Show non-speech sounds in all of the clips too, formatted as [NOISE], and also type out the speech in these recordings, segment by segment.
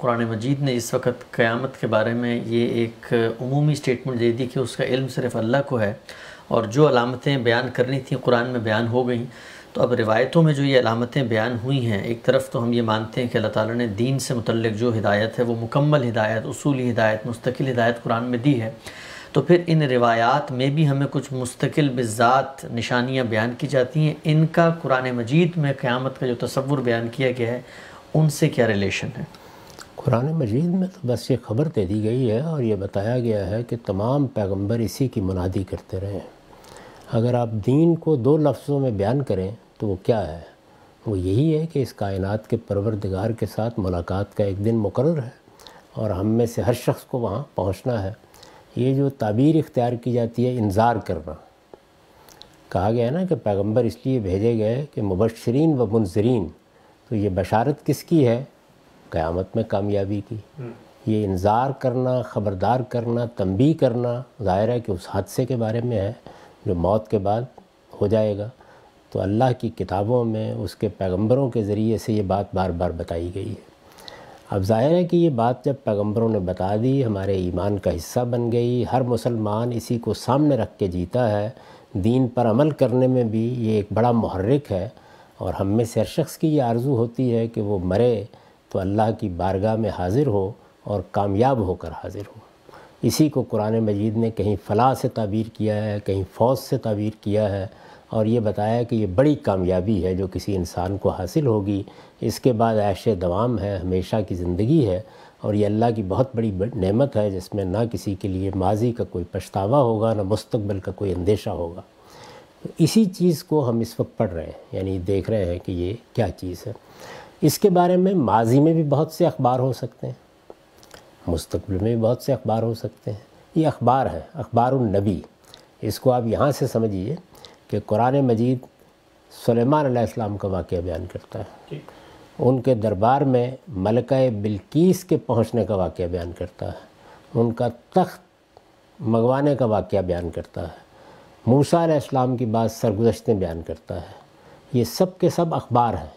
कुरान मजीद ने इस वक्त क़्यामत के बारे में ये एक अमूमी स्टेटमेंट दे दी कि उसका इल्म सिर्फ अल्लाह को है और जो अलामतें बयान करनी थी कुरान में बयान हो गई तो अब रिवायतों में जो ये अलामतें बयान हुई हैं एक तरफ तो हम ये मानते हैं कि अल्लाह ताला ने दीन से मुतलक जो हिदायत है वो मुकम्मल हिदायत उसूली हिदायत मुस्तकिल हिदायत कुरान में दी है तो फिर इन रिवायात में भी हमें कुछ मुस्तकिल बिज़ात निशानियाँ बयान की जाती हैं इनका कुरान मजीद में क़्यामत का जो तस्वुर बयान किया गया है उनसे क्या रिलेशन है कुरान मजीद में तो बस ये ख़बर दे दी गई है और ये बताया गया है कि तमाम पैगंबर इसी की मुनादी करते रहे हैं अगर आप दीन को दो लफ्ज़ों में बयान करें तो वो क्या है वो यही है कि इस कायनात के परवरदिगार के साथ मुलाकात का एक दिन मुकर है और हम में से हर शख्स को वहाँ पहुँचना है ये जो ताबीर इख्तियार की जाती है इंतज़ार करना कहा गया है ना कि पैगंबर इसलिए भेजे गए कि मुबशरीन व मुनजरीन तो ये बशारत किसकी है क़्यामत में कामयाबी की हम्म। ये इंतज़ार करना ख़बरदार करना तंबी करना ज़ाहिर है कि उस हादसे के बारे में है जो मौत के बाद हो जाएगा तो अल्लाह की किताबों में उसके पैगंबरों के ज़रिए से ये बात बार बार बताई गई है अब जाहिर है कि ये बात जब पैगंबरों ने बता दी हमारे ईमान का हिस्सा बन गई हर मुसलमान इसी को सामने रख के जीता है दीन पर अमल करने में भी ये एक बड़ा महर्रिक है और हम में से हर शख्स की ये आर्ज़ू होती है कि वो मरे तो अल्लाह की बारगाह में हाज़िर हो और कामयाब होकर हाज़िर हो इसी को कुरान मजीद ने कहीं फ़लाह से ताबीर किया है कहीं फौज से ताबीर किया है और ये बताया कि ये बड़ी कामयाबी है जो किसी इंसान को हासिल होगी इसके बाद ऐश दवाम है हमेशा की ज़िंदगी है और ये अल्लाह की बहुत बड़ी नेमत है जिसमें ना किसी के लिए माजी का कोई पछतावा होगा ना मुस्तबिल का कोई अंदेशा होगा तो इसी चीज़ को हम इस वक्त पढ़ रहे हैं यानी देख रहे हैं कि ये क्या चीज़ है इसके बारे में माजी में भी बहुत से अखबार हो सकते हैं मुस्तबिल में भी बहुत से अखबार हो सकते हैं ये अखबार है अखबार नबी इसको आप यहाँ से समझिए कि कुरान मजीद सलेमान आसमाम का वाक़ बयान करता है उनके दरबार में मलका बिल्कीस के पहुँचने का वाक़ बयान करता है उनका तख्त मंगवाने का वाक़ बयान करता है मूसा इस्लाम की बात सरगुजशतें बयान करता है ये सब के सब अखबार हैं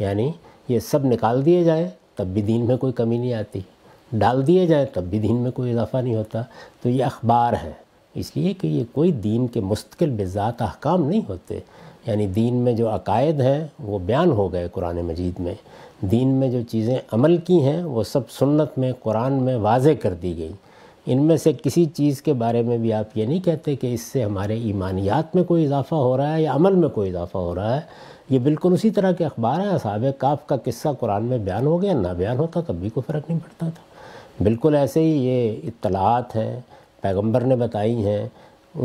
यानी ये सब निकाल दिए जाए तब भी दीन में कोई कमी नहीं आती डाल दिए जाए तब भी दीन में कोई इजाफा नहीं होता तो ये अखबार है इसलिए कि ये कोई दीन के मुस्तकिल बेज़ात अहकाम नहीं होते यानी दीन में जो अकायद हैं वो बयान हो गए कुरान मजीद में दीन में जो चीज़ें अमल की हैं वो सब सुन्नत में कुरान में वाज कर दी गई इनमें से किसी चीज़ के बारे में भी आप ये नहीं कहते कि इससे हमारे ईमानियात में कोई इजाफ़ा हो रहा है या अमल में कोई इजाफ़ा हो रहा है ये बिल्कुल उसी तरह के अखबार हैं असाब काफ का किस्सा कुरान में बयान हो गया ना बयान होता तब भी कोई फ़र्क नहीं पड़ता था बिल्कुल ऐसे ही ये इतलात हैं पैगम्बर ने बताई हैं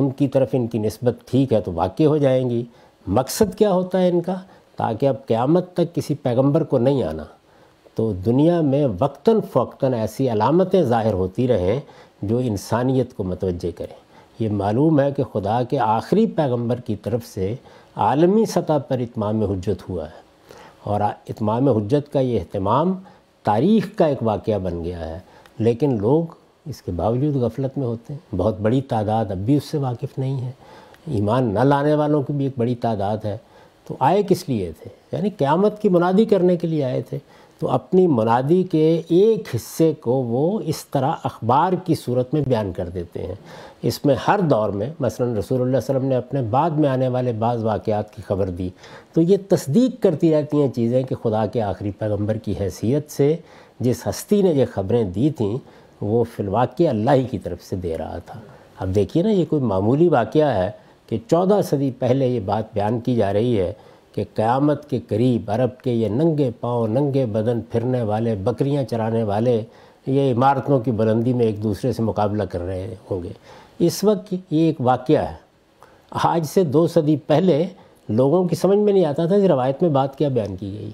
उनकी तरफ इनकी नस्बत ठीक है तो वाक़ हो जाएंगी मकसद क्या होता है इनका ताकि अब क़्यामत तक किसी पैगम्बर को नहीं आना तो दुनिया में वक्ता फ़वता ऐसी अलामतें ज़ाहिर होती रहें जो इंसानियत को मतवजह करें ये मालूम है कि खुदा के आखिरी पैगंबर की तरफ से आलमी सतह पर इतमाम हजत हुआ है और इतमाम हजत का ये अहतमाम तारीख़ का एक वाक़ बन गया है लेकिन लोग इसके बावजूद गफलत में होते हैं बहुत बड़ी तादाद अब भी उससे वाकिफ़ नहीं है ईमान न लाने वालों की भी एक बड़ी तादाद है तो आए किस लिए थे यानी क़्यामत की मुनादी करने के लिए आए थे तो अपनी मुनादी के एक हिस्से को वो इस तरह अखबार की सूरत में बयान कर देते हैं इसमें हर दौर में मसलन रसूल वसम ने अपने बाद में आने वाले बाज़ वाक़ात की खबर दी तो ये तस्दीक करती रहती हैं चीज़ें कि खुदा के आखिरी पैगम्बर की हैसियत से जिस हस्ती ने ये खबरें दी थी वो फिलवाक़ अल्लाह ही की तरफ से दे रहा था अब देखिए ना ये कोई मामूली वाक़ है कि चौदह सदी पहले ये बात बयान की जा रही है कि क़्यामत के करीब अरब के ये नंगे पाँव नंगे बदन फिरने वाले बकरियां चराने वाले ये इमारतों की बुलंदी में एक दूसरे से मुकाबला कर रहे होंगे इस वक्त ये एक वाक़ है आज से दो सदी पहले लोगों की समझ में नहीं आता था कि रवायत में बात क्या बयान की गई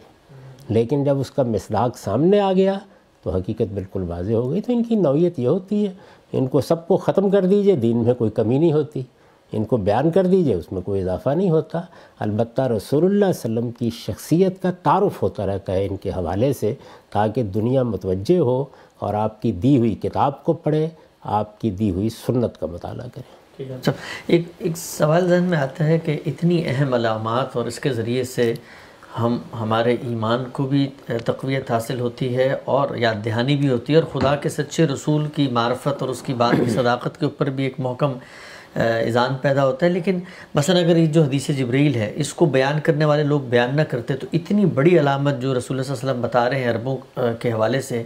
लेकिन जब उसका मिसदाक सामने आ गया तो हकीकत बिल्कुल वाज हो गई तो इनकी नौीयत ये होती है इनको सबको ख़त्म कर दीजिए दीन में कोई कमी नहीं होती इनको बयान कर दीजिए उसमें कोई इजाफा नहीं होता अलबत् रसोल्ला वसम की शख्सियत का तारफ़ होता रहता है इनके हवाले से ताकि दुनिया मतवजह हो और आपकी दी हुई किताब को पढ़े आपकी दी हुई सुन्नत का मताल करें अच्छा एक एक सवाल जहन में आता है कि इतनी अहम अलामत और इसके ज़रिए से हम हमारे ईमान को भी तकवीत हासिल होती है और याद दहानी भी होती है और ख़ुदा के सच्चे रसूल की मार्फत और उसकी बात की [CLEARS THROAT] सदाकत के ऊपर भी एक महकम इज़ान पैदा होता है लेकिन मसा अगर ये जो हदीस जबरील है इसको बयान करने वाले लोग बयान ना करते तो इतनी बड़ी अलामत जो रसूल वसम बता रहे हैं अरबों के हवाले से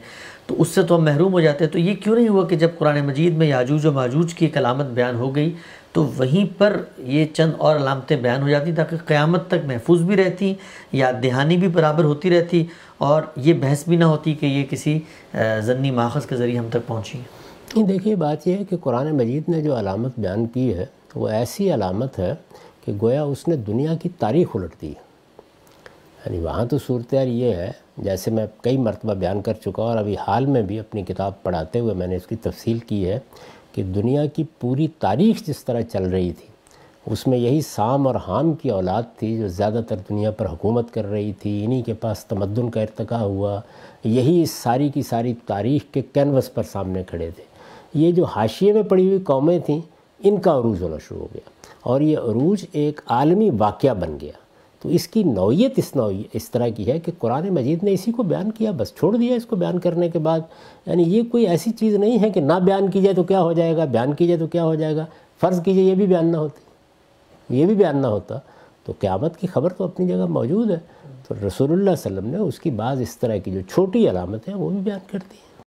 तो उससे तो हम महरूम हो जाते हैं तो ये क्यों नहीं हुआ कि जब कुरान मजीद में याजूज व माजूज की एक अलामत बयान हो गई तो वहीं पर ये चंद और अलामतें बयान हो जाती ताकि क़्यामत तक महफूज भी रहती या दहानी भी बराबर होती रहती और ये बहस भी ना होती कि ये किसी जन्नी माखज़ के ज़रिए हम तक पहुँची तो देखिए बात यह है कि कुरान मजीद ने जो अलामत बयान की है वो ऐसी अलामत है कि गोया उसने दुनिया की तारीख उलट दी यानी वहाँ तो सूरत ये है जैसे मैं कई मरतबा बयान कर चुका और अभी हाल में भी अपनी किताब पढ़ाते हुए मैंने इसकी तफसील की है कि दुनिया की पूरी तारीख जिस तरह चल रही थी उसमें यही साम और हाम की औलाद थी जो ज़्यादातर दुनिया पर हुकूमत कर रही थी इन्हीं के पास तमदन का इरतका हुआ यही इस सारी की सारी तारीख के कैनवस पर सामने खड़े थे ये जो हाशिए में पड़ी हुई कौमें थीं इनका अरूज होना शुरू हो गया और ये अरूज एक आलमी वाक़ बन गया तो इसकी नौीयत इस नौ इस तरह की है कि कुरान मजीद ने इसी को बयान किया बस छोड़ दिया इसको बयान करने के बाद यानी ये कोई ऐसी चीज़ नहीं है कि ना बयान की जाए तो क्या हो जाएगा बयान की जाए तो क्या हो जाएगा फ़र्ज़ कीजिए ये भी बयान ना होती ये भी बयान ना होता तो क़्यामत की खबर तो अपनी जगह मौजूद है तो रसोल्ला वसलम ने उसकी बाज़ इस तरह की जो छोटी अलामत है वो भी बयान कर दी